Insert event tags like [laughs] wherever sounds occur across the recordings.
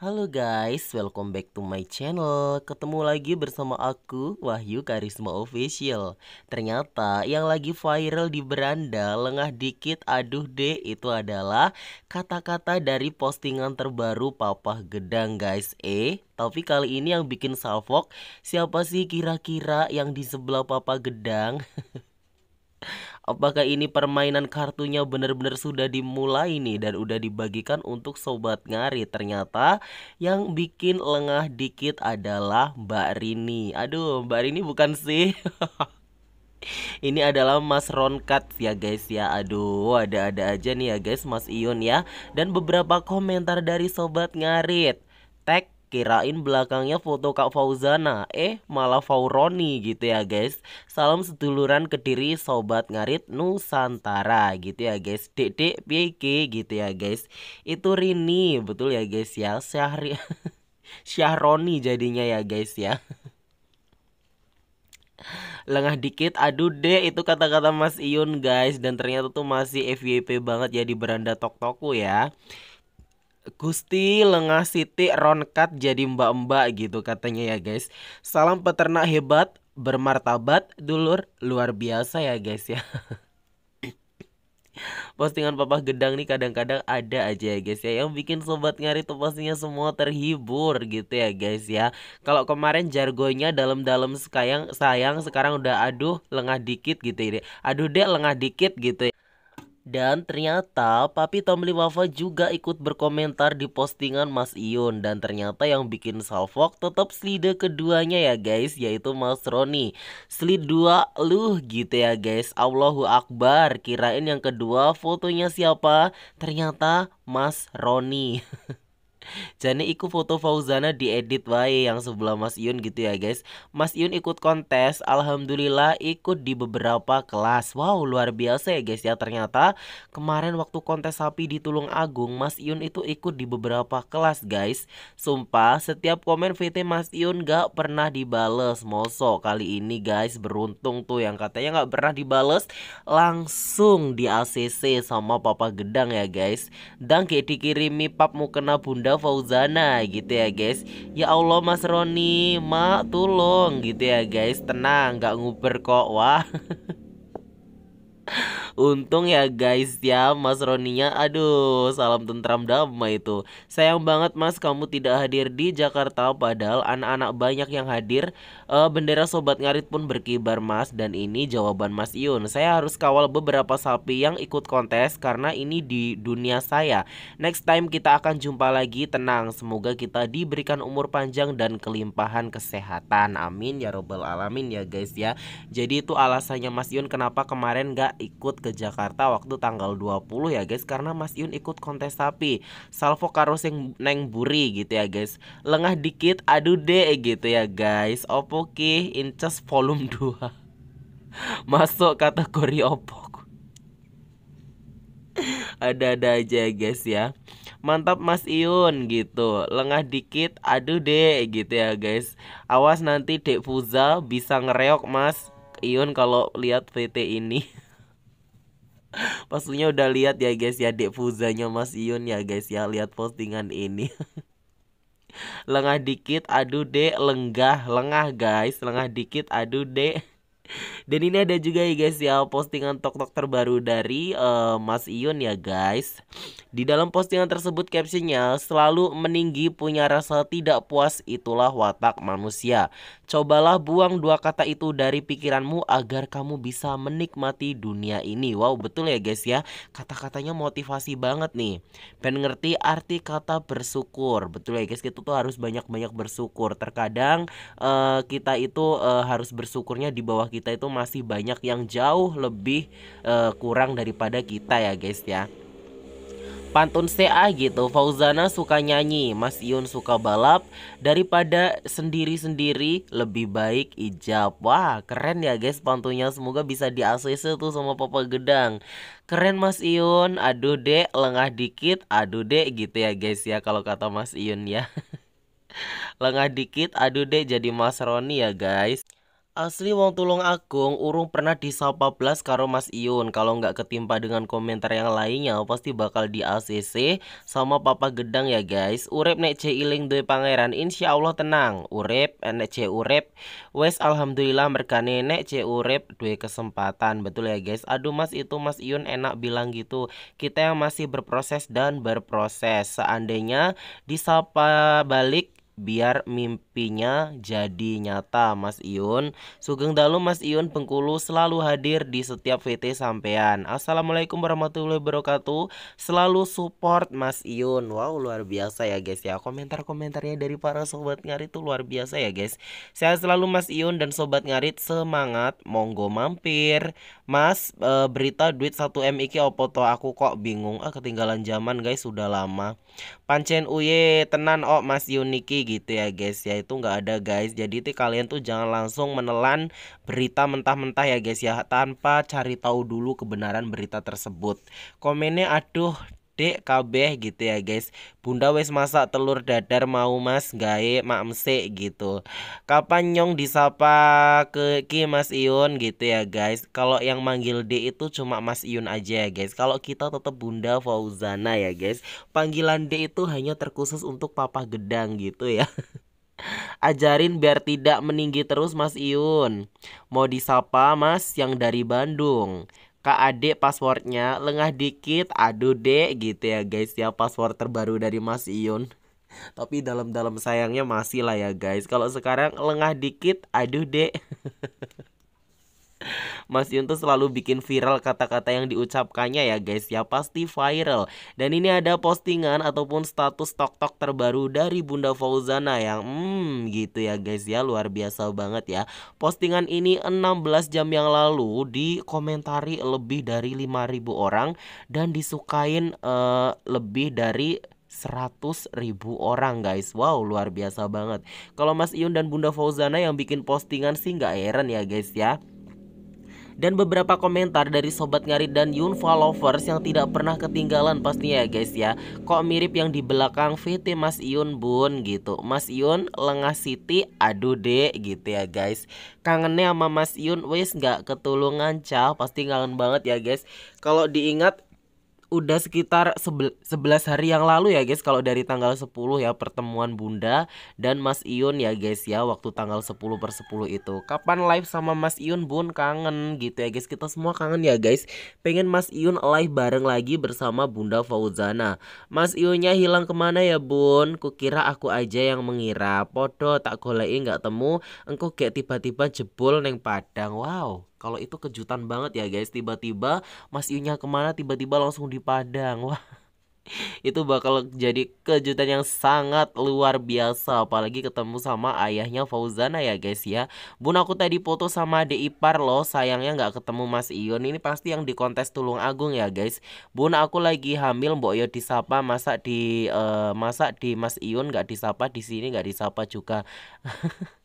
Halo guys, welcome back to my channel Ketemu lagi bersama aku, Wahyu Karisma Official Ternyata yang lagi viral di beranda, lengah dikit, aduh deh Itu adalah kata-kata dari postingan terbaru Papa Gedang guys Eh, tapi kali ini yang bikin salfok Siapa sih kira-kira yang di sebelah Papa Gedang? [laughs] apakah ini permainan kartunya benar-benar sudah dimulai nih dan udah dibagikan untuk sobat ngari ternyata yang bikin lengah dikit adalah Mbak Rini aduh Mbak Rini bukan sih [laughs] Ini adalah Mas Ronkat ya guys ya Aduh ada-ada aja nih ya guys Mas Iyon ya Dan beberapa komentar dari Sobat Ngarit Tag Kirain belakangnya foto Kak Fauzana, eh malah Fauroni gitu ya guys. Salam seduluran Kediri sobat ngarit Nusantara gitu ya guys. Dedek PK gitu ya guys. Itu Rini betul ya guys ya. Syahri [laughs] Syahroni jadinya ya guys ya lengah dikit aduh deh itu kata-kata Mas Iyun guys dan ternyata tuh masih FYP banget ya di beranda Tok Toku ya Gusti lengah siti ronkat jadi mbak-mbak gitu katanya ya guys. Salam peternak hebat, bermartabat, dulur, luar biasa ya guys ya. [laughs] Postingan Papa Gedang nih kadang-kadang ada aja ya guys ya Yang bikin sobat nyari tuh pastinya semua terhibur gitu ya guys ya Kalau kemarin jargonya dalam-dalam sayang, sayang sekarang udah aduh lengah dikit gitu ya Aduh deh lengah dikit gitu ya. Dan ternyata Papi Tomli Wafa juga ikut berkomentar di postingan Mas Iyun Dan ternyata yang bikin salfok tetap slide keduanya ya guys Yaitu Mas Roni Slide dua lu gitu ya guys Allahu Akbar Kirain yang kedua fotonya siapa Ternyata Mas Roni [laughs] Jadi ikut foto Fauzana diedit wae yang sebelah Mas Yun gitu ya guys Mas Yun ikut kontes Alhamdulillah ikut di beberapa kelas Wow luar biasa ya guys ya ternyata Kemarin waktu kontes sapi di Tulung Agung Mas Yun itu ikut di beberapa kelas guys Sumpah setiap komen VT Mas Yun gak pernah dibales Mosok kali ini guys beruntung tuh yang katanya gak pernah dibales Langsung di ACC sama Papa Gedang ya guys Dan kayak dikirimi pap mukena kena bunda Fauzana gitu ya guys Ya Allah Mas Roni Mak tolong gitu ya guys Tenang gak nguber kok Wah [laughs] Untung ya guys ya Mas Roninya Aduh salam tentram damai itu Sayang banget mas kamu tidak hadir di Jakarta Padahal anak-anak banyak yang hadir e, Bendera Sobat Ngarit pun berkibar mas Dan ini jawaban mas Yun Saya harus kawal beberapa sapi yang ikut kontes Karena ini di dunia saya Next time kita akan jumpa lagi Tenang semoga kita diberikan umur panjang dan kelimpahan kesehatan Amin ya robbal alamin ya guys ya Jadi itu alasannya mas Yun kenapa kemarin gak ikut ke Jakarta waktu tanggal 20 ya guys karena Mas Yun ikut kontes sapi. Salvo karo sing neng buri gitu ya guys. Lengah dikit aduh deh gitu ya guys. Opo ki inces volume 2. [laughs] Masuk kategori opo. Ada-ada aja guys ya mantap Mas Iun gitu lengah dikit aduh deh gitu ya guys awas nanti Dek Fuza bisa ngereok Mas Iun kalau lihat VT ini [laughs] Pastinya udah lihat ya guys ya Dek Fuzanya Mas Iyun ya guys ya Lihat postingan ini [laughs] Lengah dikit aduh dek Lenggah lengah guys Lengah dikit aduh dek dan ini ada juga ya guys ya postingan tok-tok terbaru dari uh, Mas Iyun ya guys. Di dalam postingan tersebut captionnya selalu meninggi punya rasa tidak puas itulah watak manusia. Cobalah buang dua kata itu dari pikiranmu agar kamu bisa menikmati dunia ini. Wow betul ya guys ya kata-katanya motivasi banget nih. Pengen ngerti arti kata bersyukur betul ya guys kita tuh harus banyak-banyak bersyukur. Terkadang uh, kita itu uh, harus bersyukurnya di bawah kita itu masih banyak yang jauh lebih uh, kurang daripada kita ya guys ya pantun CA gitu Fauzana suka nyanyi Mas Yun suka balap daripada sendiri-sendiri lebih baik ijab wah keren ya guys pantunnya semoga bisa di ACC tuh sama Papa Gedang keren Mas Yun aduh dek lengah dikit aduh dek gitu ya guys ya kalau kata Mas Yun ya [laughs] lengah dikit aduh dek jadi Mas Roni ya guys Asli wong tulung agung urung pernah disapa blas karo Mas Iun. Kalau nggak ketimpa dengan komentar yang lainnya pasti bakal di ACC sama papa gedang ya guys Urep nek C iling duwe pangeran insya Allah tenang Urep eh, nek C urep Wes alhamdulillah merkane nek C urep duwe kesempatan betul ya guys Aduh mas itu Mas Iun enak bilang gitu Kita yang masih berproses dan berproses Seandainya disapa balik biar mimpi mimpinya jadi nyata Mas Iun. Sugeng Dalu Mas Iun Bengkulu selalu hadir di setiap VT sampean. Assalamualaikum warahmatullahi wabarakatuh. Selalu support Mas Iun. Wow, luar biasa ya guys ya. Komentar-komentarnya dari para sobat ngarit itu luar biasa ya guys. Saya selalu Mas Iun dan sobat ngarit semangat. Monggo mampir. Mas e, berita duit 1M iki opo to aku kok bingung. Ah ketinggalan zaman guys sudah lama. Pancen uye tenan oh Mas Iun gitu ya guys ya itu itu nggak ada guys jadi itu kalian tuh jangan langsung menelan berita mentah-mentah ya guys ya tanpa cari tahu dulu kebenaran berita tersebut komennya aduh dek kabeh gitu ya guys bunda wes masak telur dadar mau mas gae mamse gitu kapan nyong disapa ke ki mas Iun gitu ya guys kalau yang manggil D itu cuma mas Iun aja ya guys kalau kita tetap bunda Fauzana ya guys panggilan D itu hanya terkhusus untuk papa gedang gitu ya [laughs] ajarin biar tidak meninggi terus Mas Iun. Mau disapa Mas yang dari Bandung. Kak Ade passwordnya lengah dikit, aduh dek gitu ya guys ya password terbaru dari Mas Iun. [laughs] Tapi dalam-dalam sayangnya masih lah ya guys. Kalau sekarang lengah dikit, aduh dek. [laughs] Mas Yun tuh selalu bikin viral kata-kata yang diucapkannya ya guys ya pasti viral Dan ini ada postingan ataupun status tok-tok terbaru dari Bunda Fauzana yang hmm gitu ya guys ya luar biasa banget ya Postingan ini 16 jam yang lalu dikomentari lebih dari 5000 orang dan disukain uh, lebih dari seratus ribu orang guys Wow luar biasa banget Kalau Mas Iyun dan Bunda Fauzana yang bikin postingan sih nggak heran ya guys ya dan beberapa komentar dari sobat nyari dan Yunfa followers yang tidak pernah ketinggalan pastinya ya guys ya. Kok mirip yang di belakang VT Mas Yun Bun gitu. Mas Yun lengah Siti aduh deh gitu ya guys. Kangennya sama Mas Yun wes nggak ketulungan cah pasti kangen banget ya guys. Kalau diingat udah sekitar 11 hari yang lalu ya guys kalau dari tanggal 10 ya pertemuan Bunda dan Mas Iun ya guys ya waktu tanggal 10 per 10 itu. Kapan live sama Mas Iun Bun kangen gitu ya guys. Kita semua kangen ya guys. Pengen Mas Iun live bareng lagi bersama Bunda Fauzana. Mas Iunnya hilang kemana ya Bun? Kukira aku aja yang mengira. Podo tak golei nggak temu. Engkau kayak tiba-tiba jebol neng Padang. Wow. Kalau itu kejutan banget ya guys, tiba-tiba Mas Iunya kemana tiba-tiba langsung di Padang. [laughs] Wah, itu bakal jadi kejutan yang sangat luar biasa apalagi ketemu sama ayahnya Fauzana ya guys ya bun aku tadi foto sama Ade Ipar loh sayangnya nggak ketemu Mas Ion ini pasti yang di kontes Tulung Agung ya guys bun aku lagi hamil Mbok Yo disapa masa di uh, eh, masa di Mas Ion nggak disapa di sini nggak disapa juga [laughs]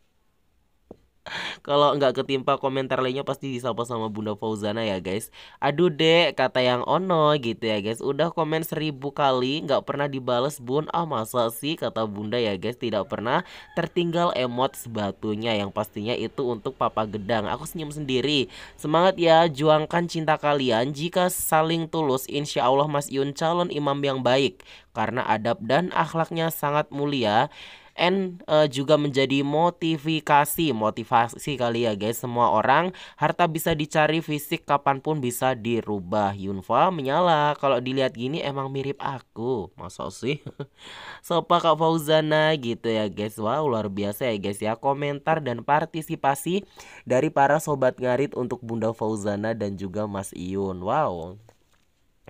kalau nggak ketimpa komentar lainnya pasti disapa sama Bunda Fauzana ya guys aduh dek kata yang ono gitu ya guys udah komen seribu kali nggak pernah dibales bun ah masa sih kata Bunda ya guys tidak pernah tertinggal emot sebatunya yang pastinya itu untuk Papa Gedang aku senyum sendiri semangat ya juangkan cinta kalian jika saling tulus insya Allah Mas Yun calon imam yang baik karena adab dan akhlaknya sangat mulia and uh, juga menjadi motivasi motivasi kali ya guys semua orang harta bisa dicari fisik kapanpun bisa dirubah Yunfa menyala kalau dilihat gini emang mirip aku masa sih [laughs] sopa Kak Fauzana gitu ya guys wow luar biasa ya guys ya komentar dan partisipasi dari para sobat ngarit untuk Bunda Fauzana dan juga Mas Iyun wow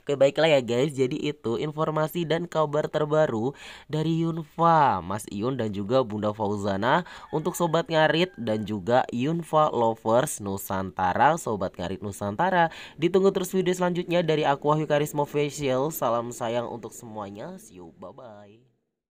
Oke baiklah ya guys Jadi itu informasi dan kabar terbaru Dari Yunfa Mas Yun dan juga Bunda Fauzana Untuk Sobat Ngarit dan juga Yunfa Lovers Nusantara Sobat Ngarit Nusantara Ditunggu terus video selanjutnya dari aku Wahyu Karisma Facial Salam sayang untuk semuanya See you bye bye